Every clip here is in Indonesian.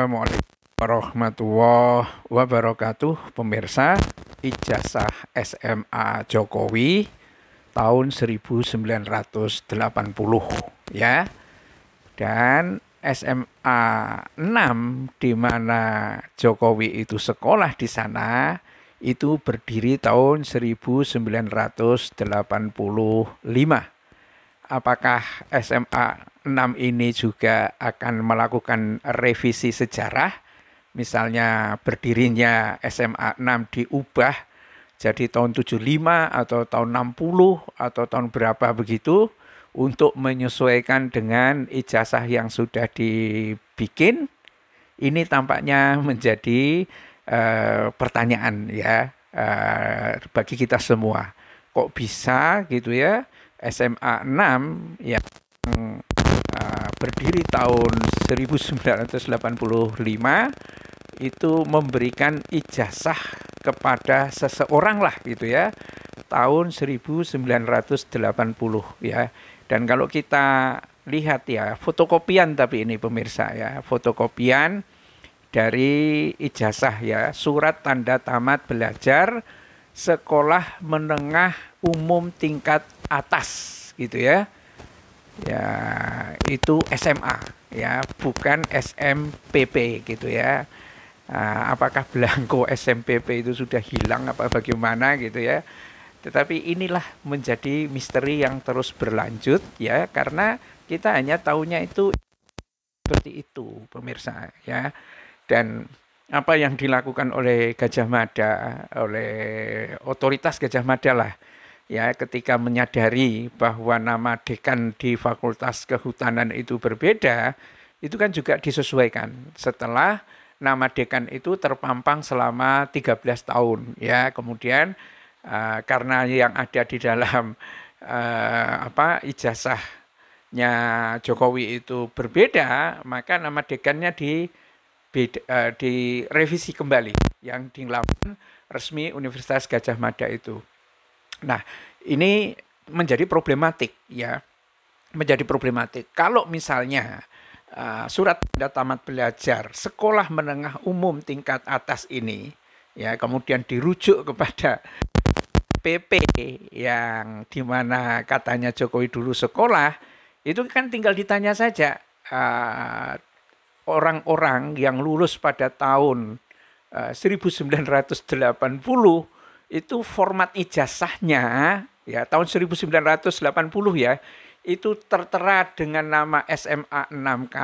Assalamualaikum warahmatullahi wabarakatuh Pemirsa ijazah SMA Jokowi tahun 1980 ya Dan SMA 6 di mana Jokowi itu sekolah di sana itu berdiri tahun 1985 apakah SMA 6 ini juga akan melakukan revisi sejarah misalnya berdirinya SMA 6 diubah jadi tahun 75 atau tahun 60 atau tahun berapa begitu untuk menyesuaikan dengan ijazah yang sudah dibikin ini tampaknya menjadi uh, pertanyaan ya uh, bagi kita semua kok bisa gitu ya SMA 6 yang uh, berdiri tahun 1985 itu memberikan ijazah kepada seseorang lah gitu ya tahun 1980 ya dan kalau kita lihat ya fotokopian tapi ini pemirsa ya fotokopian dari ijazah ya surat tanda tamat belajar sekolah menengah umum tingkat atas gitu ya. Ya, itu SMA ya, bukan SMPP gitu ya. Ah, apakah belangko SMPP itu sudah hilang apa bagaimana gitu ya. Tetapi inilah menjadi misteri yang terus berlanjut ya karena kita hanya tahunya itu seperti itu pemirsa ya. Dan apa yang dilakukan oleh Gajah Mada, oleh otoritas Gajah Mada lah ya ketika menyadari bahwa nama dekan di Fakultas Kehutanan itu berbeda, itu kan juga disesuaikan setelah nama dekan itu terpampang selama 13 tahun ya. Kemudian uh, karena yang ada di dalam uh, apa ijazahnya Jokowi itu berbeda, maka nama dekannya di uh, direvisi kembali yang dilakukan resmi Universitas Gajah Mada itu. Nah, ini menjadi problematik ya. Menjadi problematik. Kalau misalnya uh, surat tanda tamat belajar sekolah menengah umum tingkat atas ini ya kemudian dirujuk kepada PP yang dimana katanya Jokowi dulu sekolah itu kan tinggal ditanya saja uh, orang-orang yang lulus pada tahun 1980 eh, itu format ijazahnya ya tahun 1980 ya itu tertera dengan nama SMA 6K,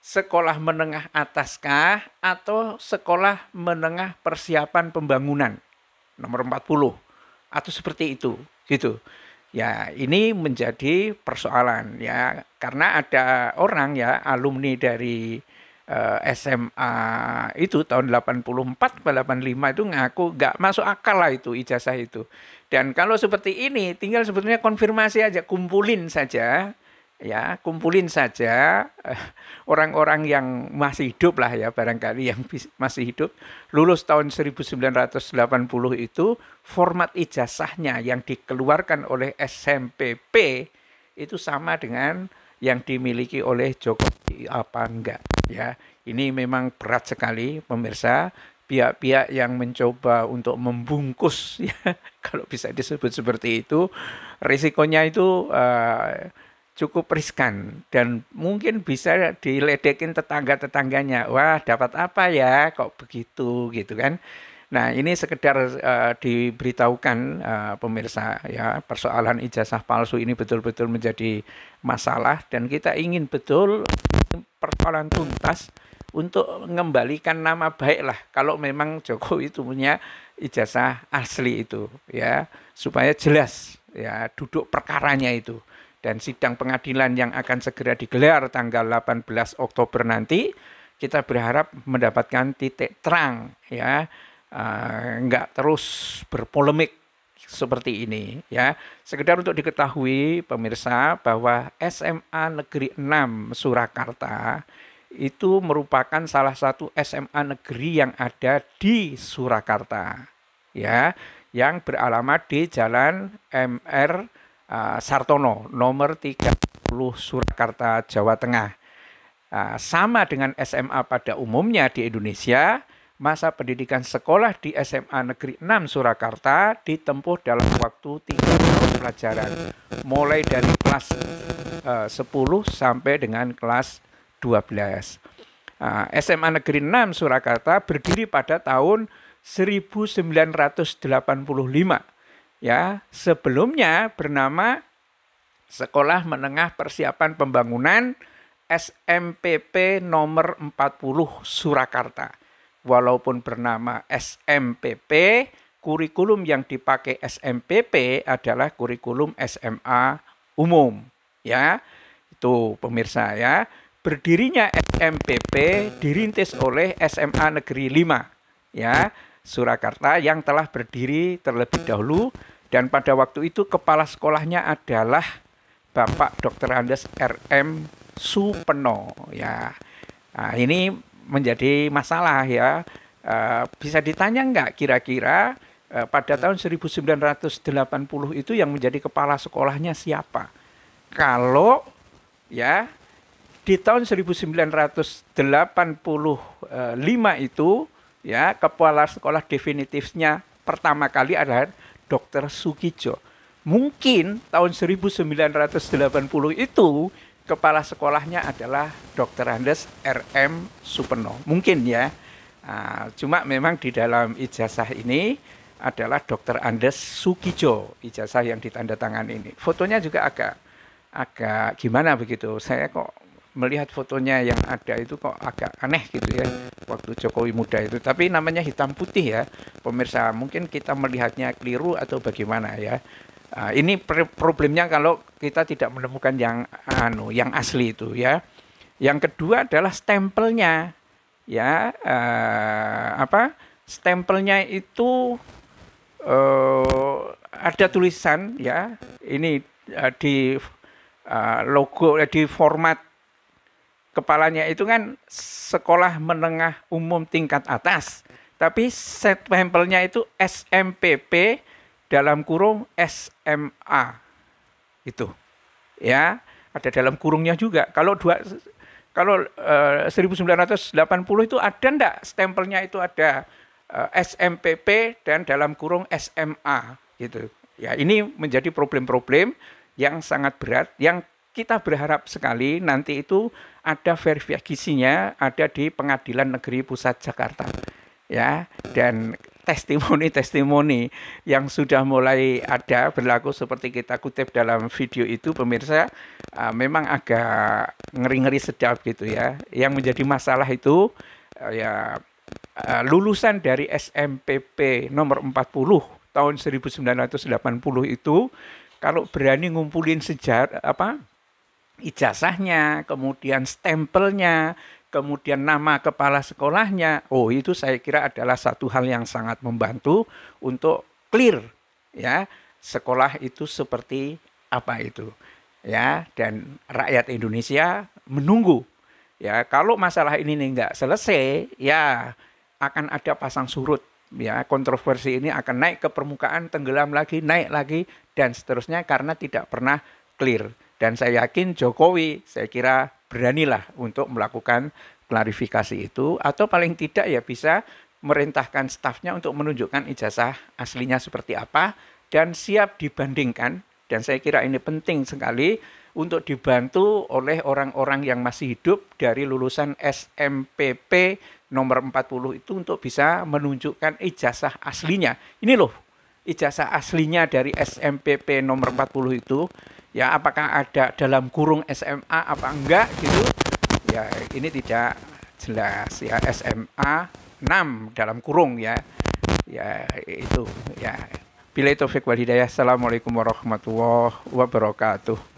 sekolah menengah atas K atau sekolah menengah persiapan pembangunan nomor 40 atau seperti itu gitu. Ya, ini menjadi persoalan ya karena ada orang ya alumni dari uh, eh, SMA itu tahun 84 ke 85 itu ngaku nggak masuk akal lah itu ijazah itu. Dan kalau seperti ini tinggal sebetulnya konfirmasi aja, kumpulin saja ya kumpulin saja eh, orang-orang yang masih hidup lah ya barangkali yang masih hidup lulus tahun 1980 itu format ijazahnya yang dikeluarkan oleh SMPP itu sama dengan yang dimiliki oleh Jokowi apa enggak ya ini memang berat sekali pemirsa pihak-pihak yang mencoba untuk membungkus ya kalau bisa disebut seperti itu risikonya itu uh, cukup riskan dan mungkin bisa diledekin tetangga-tetangganya wah dapat apa ya kok begitu gitu kan Nah, ini sekedar uh, diberitahukan uh, pemirsa ya, persoalan ijazah palsu ini betul-betul menjadi masalah dan kita ingin betul persoalan tuntas untuk mengembalikan nama baiklah kalau memang Jokowi itu punya ijazah asli itu ya, supaya jelas ya duduk perkaranya itu. Dan sidang pengadilan yang akan segera digelar tanggal 18 Oktober nanti kita berharap mendapatkan titik terang ya uh, terus berpolemik seperti ini ya. Sekedar untuk diketahui pemirsa bahwa SMA Negeri 6 Surakarta itu merupakan salah satu SMA negeri yang ada di Surakarta ya yang beralamat di Jalan MR uh, eh, Sartono nomor 30 Surakarta Jawa Tengah. Uh, sama dengan SMA pada umumnya di Indonesia, masa pendidikan sekolah di SMA Negeri 6 Surakarta ditempuh dalam waktu tiga tahun pelajaran, mulai dari kelas eh, uh, 10 sampai dengan kelas 12. Uh, SMA Negeri 6 Surakarta berdiri pada tahun 1985. Ya, sebelumnya bernama Sekolah Menengah Persiapan Pembangunan SMPP nomor 40 Surakarta walaupun bernama SMPP, kurikulum yang dipakai SMPP adalah kurikulum SMA umum, ya. Itu pemirsa ya. Berdirinya SMPP dirintis oleh SMA Negeri 5, ya, Surakarta yang telah berdiri terlebih dahulu dan pada waktu itu kepala sekolahnya adalah Bapak Dr. Andes RM Supeno, ya. Nah, ini menjadi masalah ya. Uh, bisa ditanya nggak kira-kira uh, pada tahun 1980 itu yang menjadi kepala sekolahnya siapa? Kalau ya di tahun 1985 itu ya kepala sekolah definitifnya pertama kali adalah Dr. Sukijo. Mungkin tahun 1980 itu kepala sekolahnya adalah Dr. Andes RM Supeno. Mungkin ya. Ah, cuma memang di dalam ijazah ini adalah Dr. Andes Sukijo, ijazah yang ditandatangan ini. Fotonya juga agak agak gimana begitu. Saya kok melihat fotonya yang ada itu kok agak aneh gitu ya waktu Jokowi muda itu tapi namanya hitam putih ya pemirsa mungkin kita melihatnya keliru atau bagaimana ya Nah, ini problemnya kalau kita tidak menemukan yang anu, yang asli itu ya. Yang kedua adalah stempelnya, ya eh, apa? Stempelnya itu eh, ada tulisan ya. Ini eh, di ah, eh, logo di format kepalanya itu kan sekolah menengah umum tingkat atas. Tapi stempelnya itu SMPP dalam kurung SMA itu ya ada dalam kurungnya juga kalau dua kalau eh, uh, 1980 itu ada ndak stempelnya itu ada uh, eh, SMPP dan dalam kurung SMA gitu ya ini menjadi problem-problem yang sangat berat yang kita berharap sekali nanti itu ada verifikasinya ada di Pengadilan Negeri Pusat Jakarta ya dan testimoni-testimoni yang sudah mulai ada berlaku seperti kita kutip dalam video itu pemirsa uh, memang agak ngeri-ngeri sedap gitu ya. Yang menjadi masalah itu uh, ya uh, lulusan dari SMPP nomor 40 tahun 1980 itu kalau berani ngumpulin sejarah apa ijazahnya, kemudian stempelnya, kemudian nama kepala sekolahnya. Oh, itu saya kira adalah satu hal yang sangat membantu untuk clear ya, sekolah itu seperti apa itu. Ya, dan rakyat Indonesia menunggu ya kalau masalah ini nih selesai ya akan ada pasang surut ya kontroversi ini akan naik ke permukaan tenggelam lagi naik lagi dan seterusnya karena tidak pernah clear dan saya yakin Jokowi saya kira beranilah untuk melakukan klarifikasi itu atau paling tidak ya bisa merintahkan stafnya untuk menunjukkan ijazah aslinya seperti apa dan siap dibandingkan dan saya kira ini penting sekali untuk dibantu oleh orang-orang yang masih hidup dari lulusan SMPP nomor 40 itu untuk bisa menunjukkan ijazah aslinya. Ini loh, ijazah aslinya dari SMPP nomor 40 itu ya apakah ada dalam kurung SMA apa enggak gitu ya ini tidak jelas ya SMA 6 dalam kurung ya ya itu ya bila itu wal hidayah assalamualaikum warahmatullahi wabarakatuh